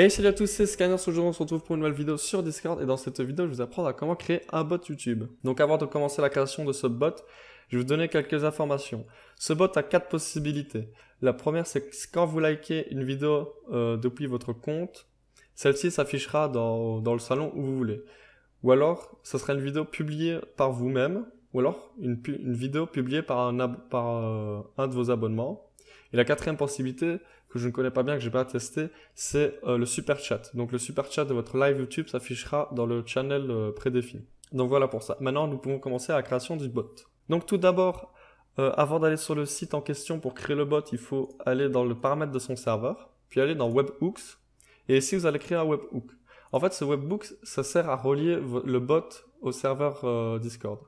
Et salut à tous, c'est Scanners. Aujourd'hui, on se retrouve pour une nouvelle vidéo sur Discord. Et dans cette vidéo, je vais vous apprendre à comment créer un bot YouTube. Donc, avant de commencer la création de ce bot, je vais vous donner quelques informations. Ce bot a quatre possibilités. La première, c'est que quand vous likez une vidéo euh, depuis votre compte, celle-ci s'affichera dans, le salon où vous voulez. Ou alors, ce sera une vidéo publiée par vous-même, ou alors une, vidéo publiée par par, euh, un de vos abonnements. Et la quatrième possibilité que je ne connais pas bien, que j'ai pas testé, c'est euh, le super chat. Donc le super chat de votre live YouTube s'affichera dans le channel euh, prédéfini. Donc voilà pour ça. Maintenant, nous pouvons commencer à la création du bot. Donc tout d'abord, euh, avant d'aller sur le site en question pour créer le bot, il faut aller dans le paramètre de son serveur, puis aller dans Webhooks. Et ici, vous allez créer un Webhook. En fait, ce webhook, ça sert à relier le bot au serveur Discord.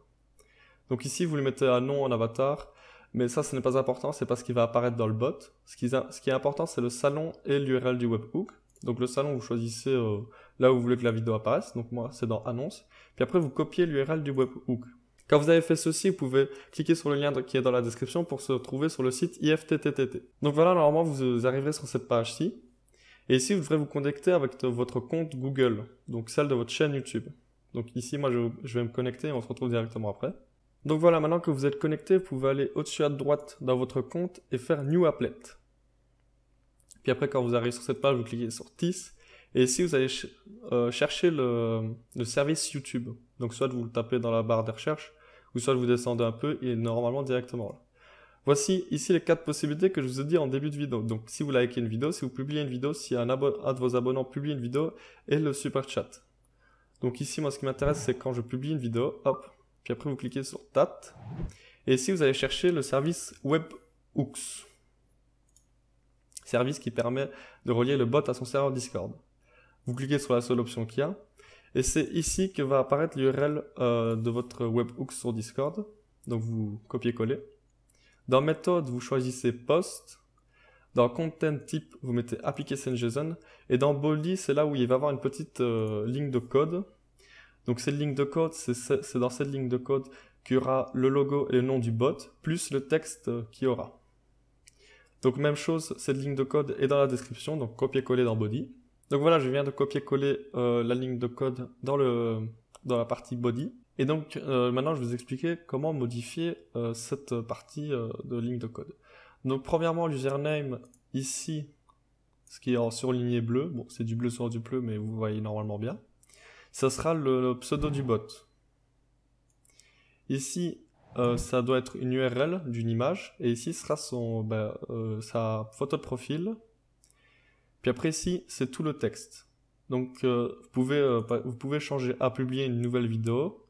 Donc ici, vous lui mettez un nom en avatar, mais ça, ce n'est pas important, c'est pas ce qui va apparaître dans le bot. Ce qui, est important, c'est le salon et l'URL du webhook. Donc le salon, vous choisissez euh, là où vous voulez que la vidéo apparaisse. Donc moi, c'est dans Annonce. Puis après, vous copiez l'URL du webhook. Quand vous avez fait ceci, vous pouvez cliquer sur le lien qui est dans la description pour se retrouver sur le site IFTTTT. Donc voilà, normalement, vous arriverez sur cette page-ci. Et ici, vous devrez vous connecter avec votre compte Google, donc celle de votre chaîne YouTube. Donc ici, moi, je, je vais me connecter et on se retrouve directement après. Donc voilà, maintenant que vous êtes connecté, vous pouvez aller au-dessus à droite dans votre compte et faire New Applet. Puis après, quand vous arrivez sur cette page, vous cliquez sur TIS. Et ici, vous allez euh, chercher le, service YouTube. Donc soit vous le tapez dans la barre de recherche, ou soit vous descendez un peu, et normalement directement là. Voici ici les quatre possibilités que je vous ai dit en début de vidéo. Donc si vous likez une vidéo, si vous publiez une vidéo, si un, un de vos abonnés publie une vidéo, et le super chat. Donc ici, moi, ce qui m'intéresse, c'est quand je publie une vidéo, hop, puis après, vous cliquez sur TAT. Et ici, vous allez chercher le service Webhooks. Service qui permet de relier le bot à son serveur Discord. Vous cliquez sur la seule option qu'il y a. Et c'est ici que va apparaître l'URL euh, de votre Webhooks sur Discord. Donc vous copiez-collez. Dans méthode, vous choisissez post. Dans content type, vous mettez application JSON. Et dans body, c'est là où il va y avoir une petite euh, ligne de code donc cette ligne de code, c'est dans cette ligne de code qu'il y aura le logo et le nom du bot, plus le texte qu'il y aura. Donc même chose, cette ligne de code est dans la description, donc copier-coller dans body. Donc voilà, je viens de copier-coller euh, la ligne de code dans, la partie body. Et donc euh, maintenant, je vais vous expliquer comment modifier euh, cette partie de ligne de code. Donc premièrement, l'username ici, ce qui est en surligné bleu. Bon, c'est du bleu sur du bleu, mais vous voyez normalement bien ça sera le, pseudo du bot. Ici, euh, ça doit être une URL d'une image, et ici sera son, ben, euh, sa photo de profil. Puis après ici, c'est tout le texte. Donc euh, vous, pouvez, vous pouvez changer à publier une nouvelle vidéo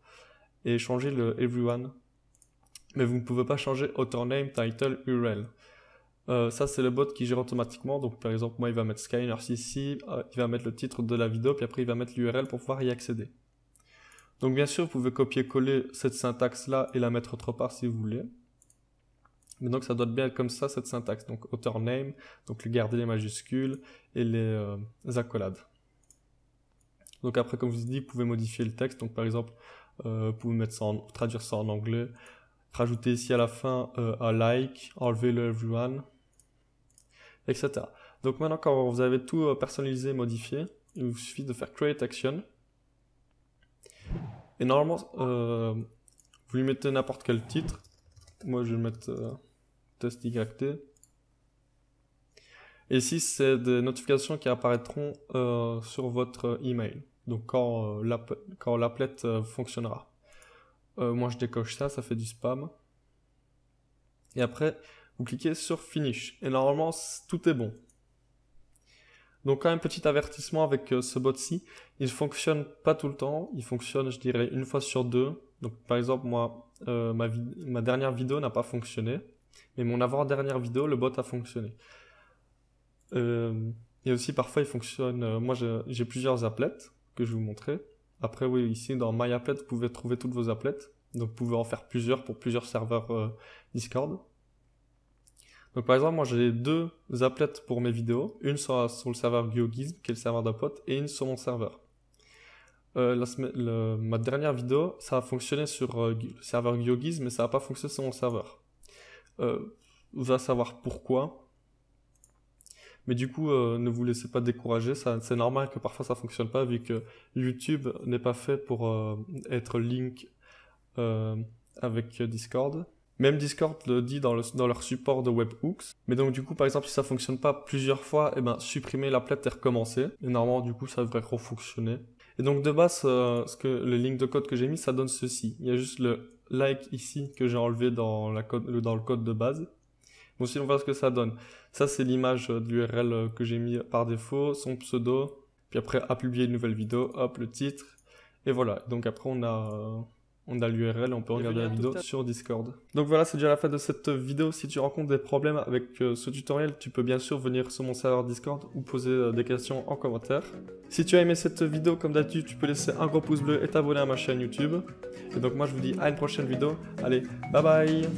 et changer le everyone. Mais vous ne pouvez pas changer author name, title, URL. Euh, ça, c'est le bot qui gère automatiquement. Donc, par exemple, moi, il va mettre Skyner ici, euh, il va mettre le titre de la vidéo, puis après, il va mettre l'URL pour pouvoir y accéder. Donc, bien sûr, vous pouvez copier-coller cette syntaxe-là et la mettre autre part si vous voulez. Mais donc, ça doit bien être comme ça, cette syntaxe. Donc, author name, donc le garder les majuscules et les, euh, accolades. Donc, après, comme je vous ai dit, vous pouvez modifier le texte. Donc, par exemple, vous pouvez mettre ça en, traduire ça en anglais. Rajouter ici à la fin un like, enlever le everyone, etc. Donc maintenant, quand vous avez tout euh, personnalisé, modifié, il vous suffit de faire Create Action. Et normalement, euh, vous lui mettez n'importe quel titre. Moi, je vais mettre euh, Test YT. Et ici, c'est des notifications qui apparaîtront sur votre email. Donc quand quand l'applet fonctionnera. moi, je décoche ça, ça fait du spam. Et après, cliquez sur Finish et normalement tout est bon. Donc un petit avertissement avec euh, ce bot-ci, il fonctionne pas tout le temps, il fonctionne je dirais une fois sur deux. Donc par exemple moi, euh, ma, ma, dernière vidéo n'a pas fonctionné, mais mon avant-dernière vidéo, le bot a fonctionné. Euh, et aussi parfois il fonctionne, moi j'ai plusieurs applets que je vous montrer. Après oui, ici dans My Applet, vous pouvez trouver toutes vos applets, donc vous pouvez en faire plusieurs pour plusieurs serveurs Discord. Donc, par exemple, moi, j'ai deux applets pour mes vidéos. Une sur, le serveur GeoGizm, qui est le serveur d'un pote, et une sur mon serveur. Euh, ma dernière vidéo, ça a fonctionné sur euh, le serveur GeoGizm, mais ça n'a pas fonctionné sur mon serveur. Euh, vous allez savoir pourquoi. Mais du coup, ne vous laissez pas décourager. C'est normal que parfois ça ne fonctionne pas, vu que YouTube n'est pas fait pour être link avec Discord. Même Discord le dit dans, dans leur support de webhooks. Mais donc du coup, par exemple, si ça fonctionne pas plusieurs fois, et eh ben supprimer la plate et recommencer. Et normalement, du coup, ça devrait refonctionner. Et donc de base, euh, ce que les lignes de code que j'ai mis, ça donne ceci. Il y a juste le like ici que j'ai enlevé dans, la le, dans le code de base. Bon, si on voit ce que ça donne. Ça, c'est l'image de l'URL que j'ai mis par défaut, son pseudo, puis après, à publier une nouvelle vidéo, hop, le titre, et voilà. Donc après, on a, euh, on a l'URL, on peut regarder la vidéo sur Discord. Donc voilà, c'est déjà la fin de cette vidéo. Si tu rencontres des problèmes avec euh, ce tutoriel, tu peux bien sûr venir sur mon serveur Discord ou poser euh, des questions en commentaire. Si tu as aimé cette vidéo, comme d'habitude, tu peux laisser un gros pouce bleu et t'abonner à ma chaîne YouTube. Et donc moi, je vous dis à une prochaine vidéo. Allez, bye bye